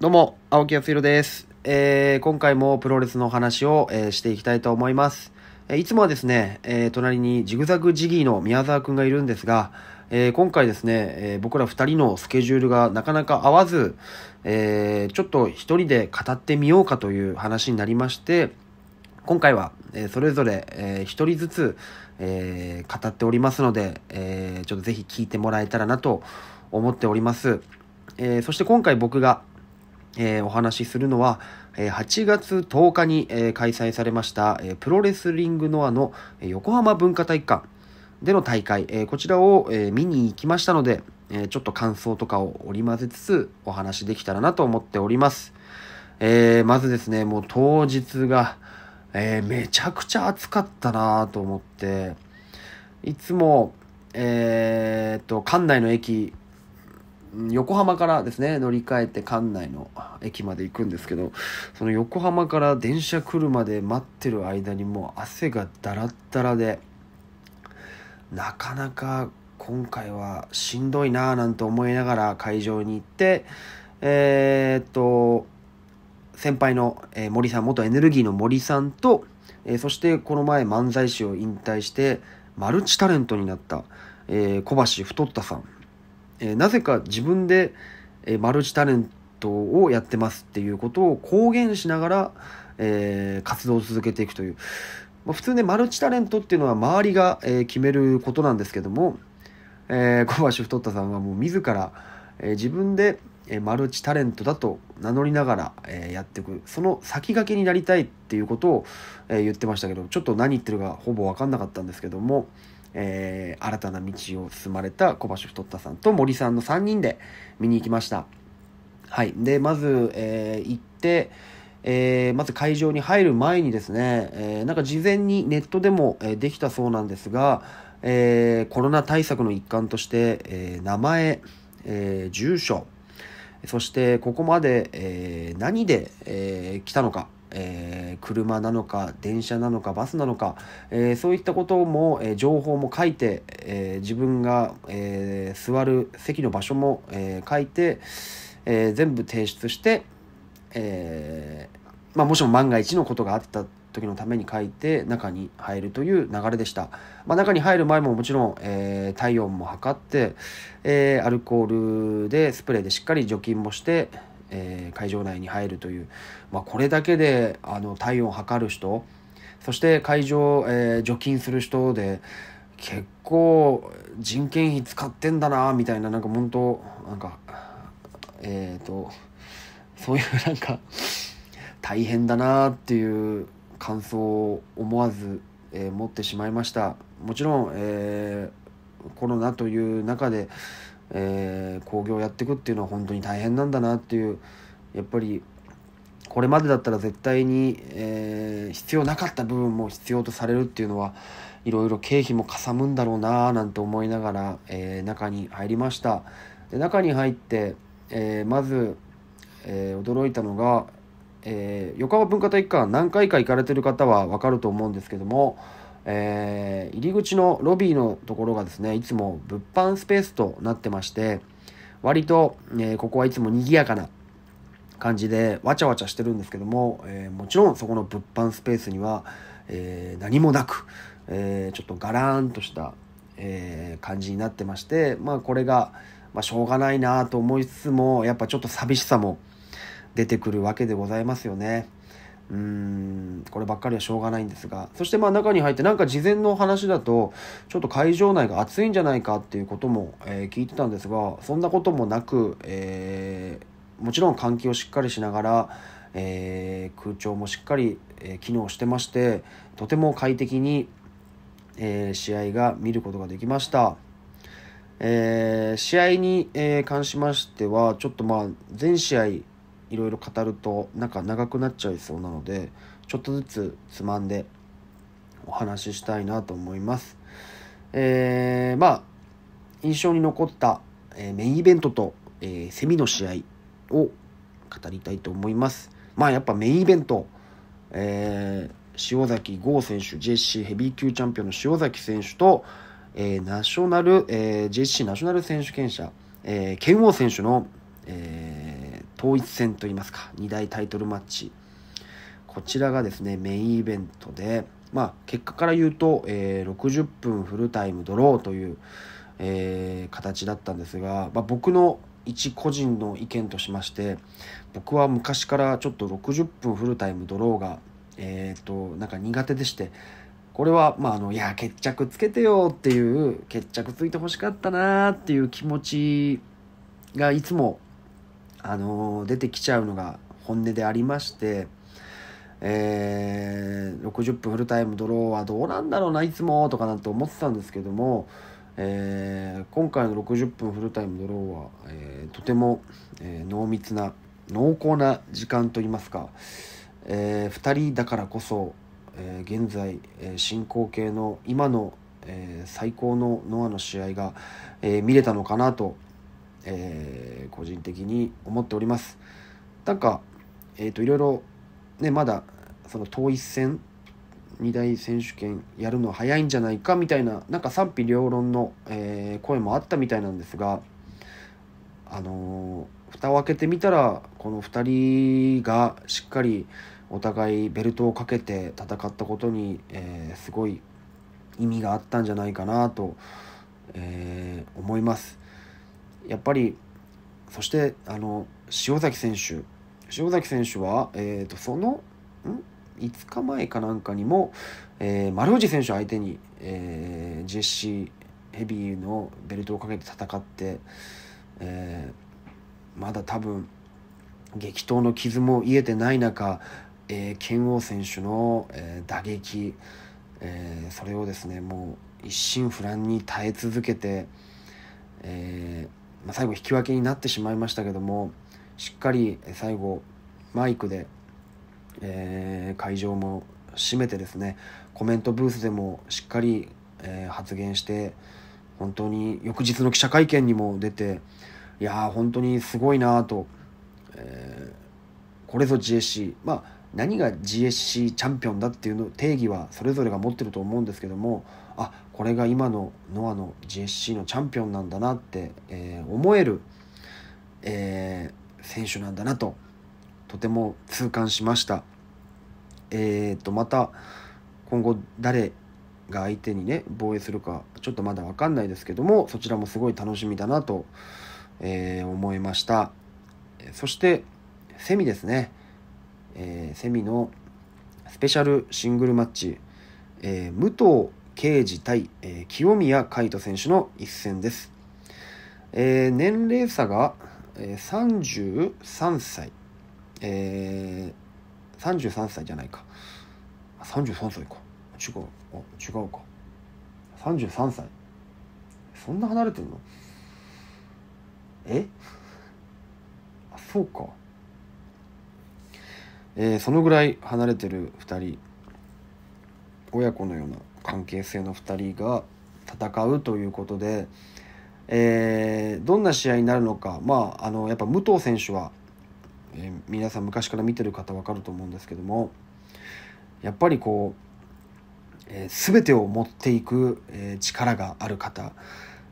どうも、青木康弘です。えー、今回もプロレスの話を、えー、していきたいと思います。えー、いつもはですね、えー、隣にジグザグジギーの宮沢くんがいるんですが、えー、今回ですね、えー、僕ら二人のスケジュールがなかなか合わず、えー、ちょっと一人で語ってみようかという話になりまして、今回は、えー、それぞれ、えー、一人ずつ、えー、語っておりますので、えー、ちょっとぜひ聞いてもらえたらなと思っております。えー、そして今回僕が、えー、お話しするのは、えー、8月10日に、えー、開催されました、えプロレスリングノアの横浜文化体育館での大会、えこちらを、え見に行きましたので、えちょっと感想とかを織り交ぜつつお話できたらなと思っております。えまずですね、もう当日が、えめちゃくちゃ暑かったなと思って、いつも、えっと、館内の駅横浜からですね乗り換えて館内の駅まで行くんですけどその横浜から電車来るまで待ってる間にもう汗がダラッダラでなかなか今回はしんどいなぁなんて思いながら会場に行ってえー、っと先輩の、え森さん元エネルギーの森さんと、えそしてこの前漫才師を引退してマルチタレントになった、え小橋太ったさんえー、なぜか自分で、えー、マルチタレントをやってますっていうことを公言しながら、えー、活動を続けていくという、まあ、普通ねマルチタレントっていうのは周りが、え決めることなんですけども、えー、小橋太ったさんはもう自ら、え自分でマルチタレントだと名乗りながら、えやっていくその先駆けになりたいっていうことを、え言ってましたけどちょっと何言ってるかほぼ分かんなかったんですけども、えー、新たな道を進まれた小橋太さんと森さんの3人で見に行きました。はい。で、まず、えー、行って、えー、まず会場に入る前にですね、えー、なんか事前にネットでも、えー、できたそうなんですが、えー、コロナ対策の一環として、えー、名前、えー、住所、そしてここまで、えー、何で、えー、来たのか、えー、車なのか電車なのかバスなのか、えー、そういったことも、えー、情報も書いて、え自分が、え座る席の場所も、え書いて、え全部提出して、えまあ、もしも万が一のことがあった時のために書いて中に入るという流れでした、まあ、中に入る前ももちろん、えー、体温も測って、えー、アルコールでスプレーでしっかり除菌もして、えー、会場内に入るという、まあ、これだけであの体温を測る人そして会場、えー、除菌する人で結構人件費使ってんだなみたいななんか本当なんかえっ、ー、とそういうなんか大変だなっていう感想を思わず、えー、持ってしまいましたもちろん、えー、コロナという中でえー、興行やっていくっていうのは本当に大変なんだなっていうやっぱりこれまでだったら絶対に、えー、必要なかった部分も必要とされるっていうのはいろいろ経費もかさむんだろうなーなんて思いながら、えー、中に入りましたで中に入って、えー、まず、え驚いたのが、え横浜文化体育館何回か行かれてる方は分かると思うんですけどもえー、入り口のロビーのところがですね、いつも物販スペースとなってまして、割と、えー、ここはいつも賑やかな感じでわちゃわちゃしてるんですけども、えー、もちろんそこの物販スペースには、えー、何もなく、えちょっとガラーンとした、え感じになってまして、まあこれが、まあ、しょうがないなと思いつつも、やっぱちょっと寂しさも出てくるわけでございますよね。うーんこればっかりはしょうがないんですがそしてまあ中に入ってなんか事前の話だとちょっと会場内が暑いんじゃないかっていうことも、えー、聞いてたんですがそんなこともなく、えー、もちろん換気をしっかりしながら、えー、空調もしっかり、え機能してましてとても快適に、え試合が見ることができました。え試合に、え関しましてはちょっとまあ全試合いろいろ語るとなんか長くなっちゃいそうなのでちょっとずつつまんでお話ししたいなと思います。えー、まあ印象に残った、えー、メインイベントと、えー、セミの試合を語りたいと思います。まあやっぱメインイベント、えー、塩崎剛選手 JC ヘビー級チャンピオンの塩崎選手と、えー、ナショナル、えー、JC ナショナル選手権者、えー、剣王選手の、えー、統一戦といいますか、2大タイトルマッチ。こちらがですね、メインイベントで、まあ、結果から言うと、えー、60分フルタイムドローという、えー、形だったんですが、まあ、僕の一個人の意見としまして僕は昔からちょっと60分フルタイムドローがえっ、ー、となんか苦手でしてこれはまああのいや決着つけてよっていう決着ついてほしかったなーっていう気持ちがいつもあの出てきちゃうのが本音でありまして、えー、60分フルタイムドローはどうなんだろうないつもとかなんて思ってたんですけども、えー、今回の60分フルタイムドローは、えー、とても、え濃密な濃厚な時間といいますか、え2人だからこそ、え現在、え進行形の今の、え最高のノアの試合が、え見れたのかなとえー、個人的に思っております。なんか、えっ、ー、と、いろいろ、ね、まだ、その統一戦、二大選手権やるの早いんじゃないかみたいな、なんか賛否両論の、えー、声もあったみたいなんですが、あのー、蓋を開けてみたら、この2人がしっかりお互いベルトをかけて戦ったことに、えー、すごい意味があったんじゃないかなと、えー、思います。やっぱりそしてあの塩崎選手塩崎選手は、えーと、そのん5日前かなんかにも、えー、丸藤選手相手に、えー、シーヘビーのベルトをかけて戦って、えー、まだ多分激闘の傷も癒えてない中、えー、剣王選手の、えー、打撃、えー、それをですねもう一心不乱に耐え続けて、えーまあ、最後引き分けになってしまいましたけどもしっかり最後マイクで、えー、会場も閉めてですねコメントブースでもしっかり、えー、発言して本当に翌日の記者会見にも出ていやー本当にすごいなと、えー、これぞ GSC まあ何が GSC チャンピオンだっていうの定義はそれぞれが持ってると思うんですけどもあこれが今のノアの GSC のチャンピオンなんだなって、えー、思える、えー、選手なんだなととても痛感しました。えーと、また今後誰が相手にね防衛するかちょっとまだ分かんないですけどもそちらもすごい楽しみだなと、えー、思いましたそしてセミですね、えー、セミのスペシャルシングルマッチ、えー、武藤刑事対、えー、清宮海斗選手の一戦です。えー、年齢差が、えー、33歳、えー、33歳じゃないか。33歳か。違う。あ、違うか。33歳。そんな離れてるのえあ、そうか。えー、そのぐらい離れてる2人親子のような関係性の2人が戦うということで、えー、どんな試合になるのか、まあ、あのやっぱ武藤選手は、えー、皆さん昔から見てる方分かると思うんですけどもやっぱりこう、えー、全てを持っていく、えー、力がある方、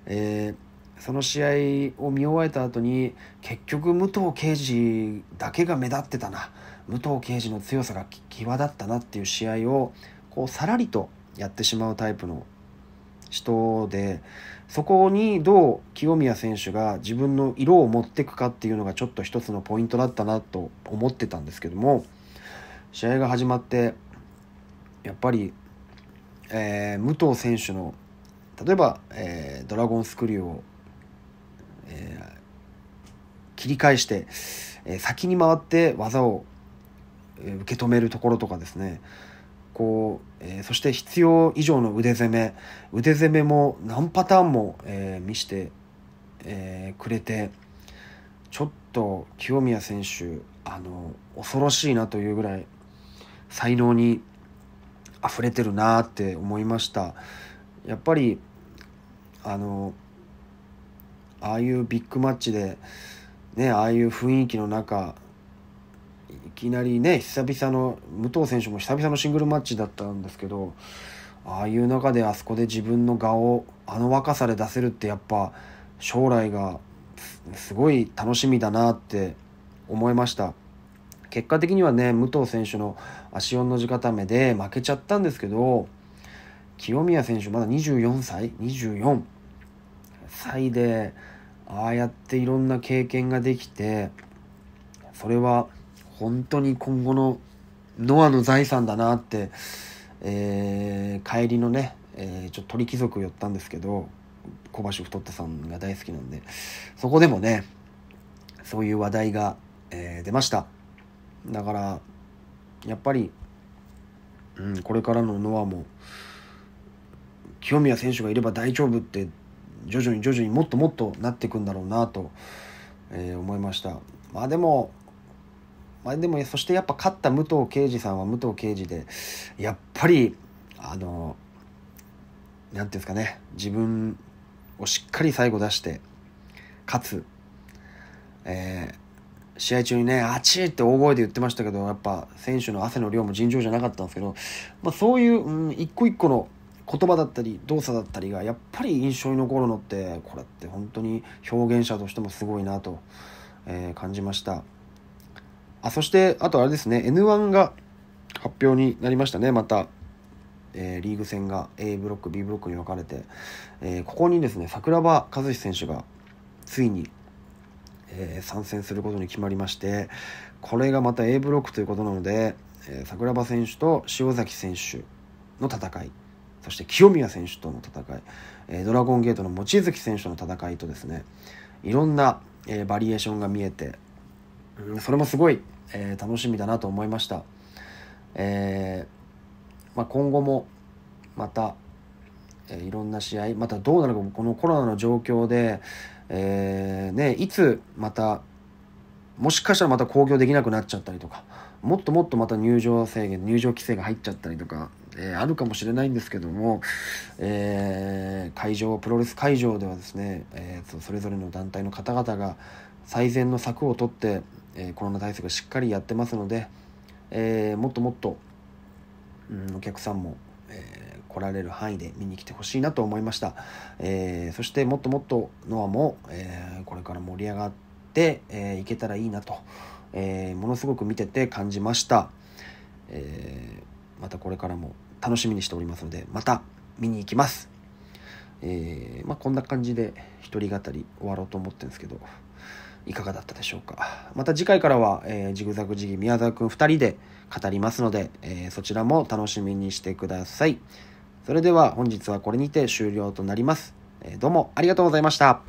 えー、その試合を見終えた後に結局武藤敬司だけが目立ってたな武藤敬司の強さが際立ったなっていう試合をこうさらりとやってしまうタイプの人でそこにどう清宮選手が自分の色を持っていくかっていうのがちょっと一つのポイントだったなと思ってたんですけども試合が始まってやっぱり、えー、武藤選手の例えば、えー、ドラゴンスクリューを、えー、切り返して、え先に回って技を受け止めるところとかですね行、えー、そして必要以上の腕攻め腕攻めも何パターンも、えー、見せて、えー、くれてちょっと清宮選手あの恐ろしいなというぐらい才能に溢れてるなって思いましたやっぱりあのああいうビッグマッチでねああいう雰囲気の中きなりね久々の武藤選手も久々のシングルマッチだったんですけどああいう中であそこで自分の顔をあの若さで出せるってやっぱ将来がすごい楽しみだなって思いました結果的にはね武藤選手の足音の字固めで負けちゃったんですけど清宮選手まだ24歳24歳でああやっていろんな経験ができてそれは本当に今後のノアの財産だなって、えー、帰りのね、えー、ちょっと鳥貴族寄ったんですけど小橋太ってさんが大好きなんでそこでもねそういう話題が、えー、出ましただからやっぱり、うん、これからのノアも清宮選手がいれば大丈夫って徐々に徐々にもっともっとなっていくんだろうなと、えー、思いましたまあでもまあ、でもそしてやっぱ勝った武藤敬司さんは武藤敬司でやっぱりあの何て言うんですかね自分をしっかり最後出して勝つ、えー、試合中にねあちって大声で言ってましたけどやっぱ選手の汗の量も尋常じゃなかったんですけど、まあ、そういう、うん、一個一個の言葉だったり動作だったりがやっぱり印象に残るのってこれって本当に表現者としてもすごいなと、えー、感じました。あ、そして、あとあれですね、N1 が発表になりましたね、また。えー、リーグ戦が A ブロック、B ブロックに分かれて、えー、ここにですね、桜庭和志選手がついに、えー、参戦することに決まりまして、これがまた A ブロックということなので、え桜庭選手と塩崎選手の戦い、そして清宮選手との戦い、えドラゴンゲートの望月選手の戦いとですね、いろんな、えバリエーションが見えて、うん、それもすごい、えー、楽しみだなと思いました。えー、まあ、今後もまた、えー、いろんな試合またどうなるかこのコロナの状況で、えー、ね、いつまたもしかしたらまた興行できなくなっちゃったりとかもっともっとまた入場制限入場規制が入っちゃったりとか、えあるかもしれないんですけども、え会場プロレス会場ではですね、えー、それぞれの団体の方々が最善の策を取ってえー、コロナ対策しっかりやってますので、えー、もっともっと、うん、お客さんも、えー、来られる範囲で見に来てほしいなと思いました、えそしてもっともっとノアも、えこれから盛り上がってい、えー、けたらいいなと、えものすごく見てて感じました、えまたこれからも楽しみにしておりますのでまた見に行きますえまあ、こんな感じで一人語り終わろうと思ってるんですけどいかがだったでしょうかまた次回からは、えー、ジグザグジギ宮沢くん2人で語りますので、えー、そちらも楽しみにしてくださいそれでは本日はこれにて終了となります、えー、どうもありがとうございました